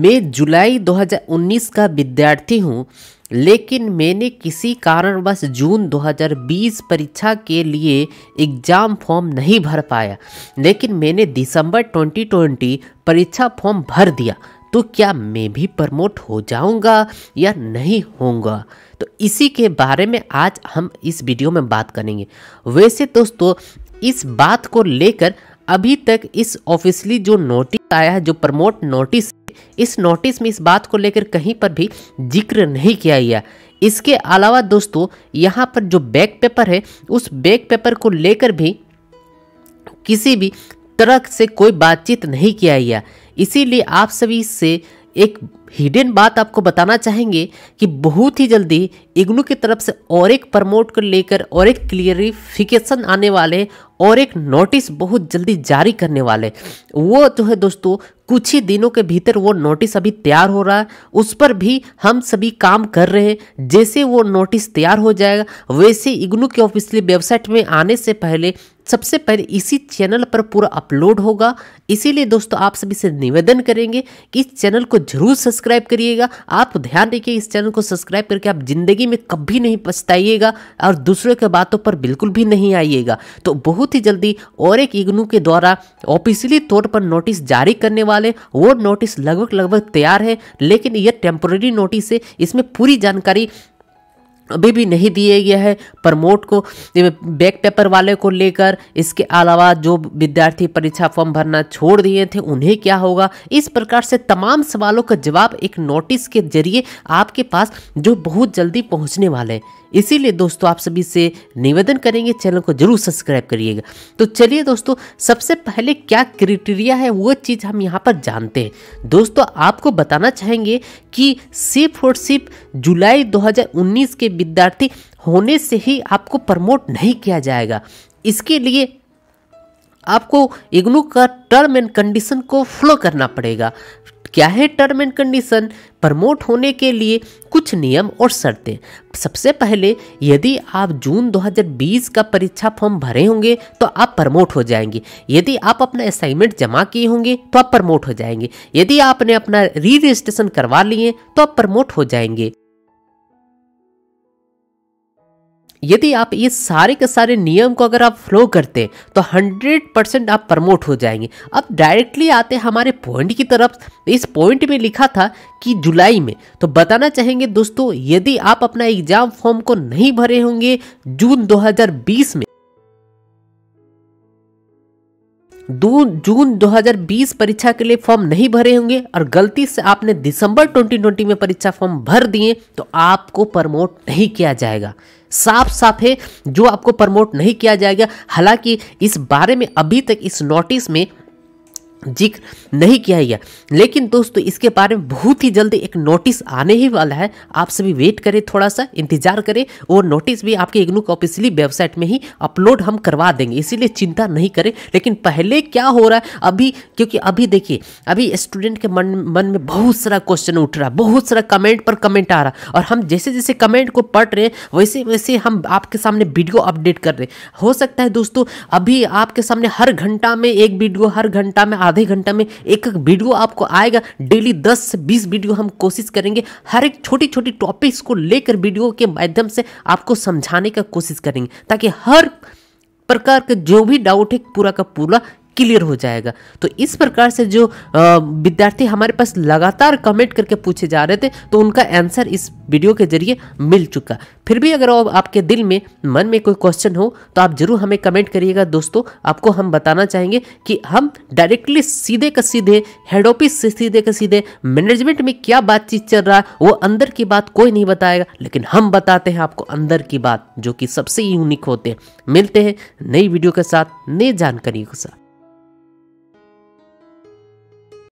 मैं जुलाई 2019 का विद्यार्थी हूँ लेकिन मैंने किसी कारणवश जून 2020 परीक्षा के लिए एग्ज़ाम फॉर्म नहीं भर पाया लेकिन मैंने दिसंबर 2020 परीक्षा फॉर्म भर दिया तो क्या मैं भी प्रमोट हो जाऊंगा या नहीं होऊंगा तो इसी के बारे में आज हम इस वीडियो में बात करेंगे वैसे दोस्तों इस बात को लेकर अभी तक इस ऑफिसली जो नोटिस आया है जो प्रमोट नोटिस इस नोटिस में इस बात को लेकर कहीं पर भी जिक्र नहीं किया गया इसके अलावा दोस्तों यहाँ पर जो बैक पेपर है उस बैक पेपर को लेकर भी किसी भी तरह से कोई बातचीत नहीं किया गया इसीलिए आप सभी से एक हिडन बात आपको बताना चाहेंगे कि बहुत ही जल्दी इग्नू की तरफ से और एक प्रमोट को लेकर और एक क्लियरिफिकेशन आने वाले और एक नोटिस बहुत जल्दी जारी करने वाले वो जो तो है दोस्तों कुछ ही दिनों के भीतर वो नोटिस अभी तैयार हो रहा है उस पर भी हम सभी काम कर रहे हैं जैसे वो नोटिस तैयार हो जाएगा वैसे इग्नू की ऑफिसली वेबसाइट में आने से पहले सबसे पहले इसी चैनल पर पूरा अपलोड होगा इसीलिए दोस्तों आप सभी से निवेदन करेंगे कि इस चैनल को जरूर सब्सक्राइब करिएगा आप ध्यान रखिए इस चैनल को सब्सक्राइब करके आप ज़िंदगी में कभी नहीं पछताइएगा और दूसरों के बातों पर बिल्कुल भी नहीं आइएगा तो बहुत ही जल्दी और एक इग्नू के द्वारा ऑफिशियली तौर पर नोटिस जारी करने वाले वो नोटिस लगभग लगभग तैयार है लेकिन यह टेम्पोरेरी नोटिस है इसमें पूरी जानकारी अभी भी नहीं दिया गया है प्रमोट को बैक पेपर वाले को लेकर इसके अलावा जो विद्यार्थी परीक्षा फॉर्म भरना छोड़ दिए थे उन्हें क्या होगा इस प्रकार से तमाम सवालों का जवाब एक नोटिस के जरिए आपके पास जो बहुत जल्दी पहुंचने वाले हैं इसीलिए दोस्तों आप सभी से निवेदन करेंगे चैनल को जरूर सब्सक्राइब करिएगा तो चलिए दोस्तों सबसे पहले क्या क्रिटेरिया है वो चीज़ हम यहाँ पर जानते हैं दोस्तों आपको बताना चाहेंगे कि सिर्फ और सिर्फ जुलाई 2019 के विद्यार्थी होने से ही आपको प्रमोट नहीं किया जाएगा इसके लिए आपको इग्नू का टर्म एंड कंडीशन को फॉलो करना पड़ेगा क्या है टर्म एंड कंडीशन प्रमोट होने के लिए कुछ नियम और शर्तें सबसे पहले यदि आप जून 2020 का परीक्षा फॉर्म भरे होंगे तो आप प्रमोट हो जाएंगे यदि आप अपना असाइनमेंट जमा किए होंगे तो आप प्रमोट हो जाएंगे यदि आपने अपना री रजिस्ट्रेशन करवा लिए तो आप प्रमोट हो जाएंगे यदि आप ये सारे के सारे नियम को अगर आप फॉलो करते हैं तो 100 परसेंट आप प्रमोट हो जाएंगे अब डायरेक्टली आते हमारे पॉइंट की तरफ इस पॉइंट में लिखा था कि जुलाई में तो बताना चाहेंगे दोस्तों यदि आप अपना एग्ज़ाम फॉर्म को नहीं भरे होंगे जून 2020 में जून 2020 परीक्षा के लिए फॉर्म नहीं भरे होंगे और गलती से आपने दिसंबर 2020 में परीक्षा फॉर्म भर दिए तो आपको प्रमोट नहीं किया जाएगा साफ साफ है जो आपको प्रमोट नहीं किया जाएगा हालांकि इस बारे में अभी तक इस नोटिस में जिक्र नहीं किया गया लेकिन दोस्तों इसके बारे में बहुत ही जल्दी एक नोटिस आने ही वाला है आप सभी वेट करें थोड़ा सा इंतजार करें वो नोटिस भी आपके इग्नू के ऑफिसली वेबसाइट में ही अपलोड हम करवा देंगे इसीलिए चिंता नहीं करें लेकिन पहले क्या हो रहा है अभी क्योंकि अभी देखिए अभी स्टूडेंट के मन मन में बहुत सारा क्वेश्चन उठ रहा है बहुत सारा कमेंट पर कमेंट आ रहा और हम जैसे जैसे कमेंट को पढ़ रहे हैं वैसे वैसे हम आपके सामने वीडियो अपडेट कर रहे हैं हो सकता है दोस्तों अभी आपके सामने हर घंटा में एक वीडियो हर घंटा में आधे घंटा में एक एक वीडियो आपको आएगा डेली दस से बीस वीडियो हम कोशिश करेंगे हर एक छोटी छोटी टॉपिक्स को लेकर वीडियो के माध्यम से आपको समझाने का कोशिश करेंगे ताकि हर प्रकार का जो भी डाउट है पूरा का पूरा क्लियर हो जाएगा तो इस प्रकार से जो विद्यार्थी हमारे पास लगातार कमेंट करके पूछे जा रहे थे तो उनका आंसर इस वीडियो के जरिए मिल चुका फिर भी अगर आपके दिल में मन में कोई क्वेश्चन हो तो आप जरूर हमें कमेंट करिएगा दोस्तों आपको हम बताना चाहेंगे कि हम डायरेक्टली सीधे का सीधे हेड ऑफिस से सीधे का सीधे मैनेजमेंट में क्या बातचीत चल रहा है वो अंदर की बात कोई नहीं बताएगा लेकिन हम बताते हैं आपको अंदर की बात जो कि सबसे यूनिक होते हैं मिलते हैं नई वीडियो के साथ नई जानकारी के साथ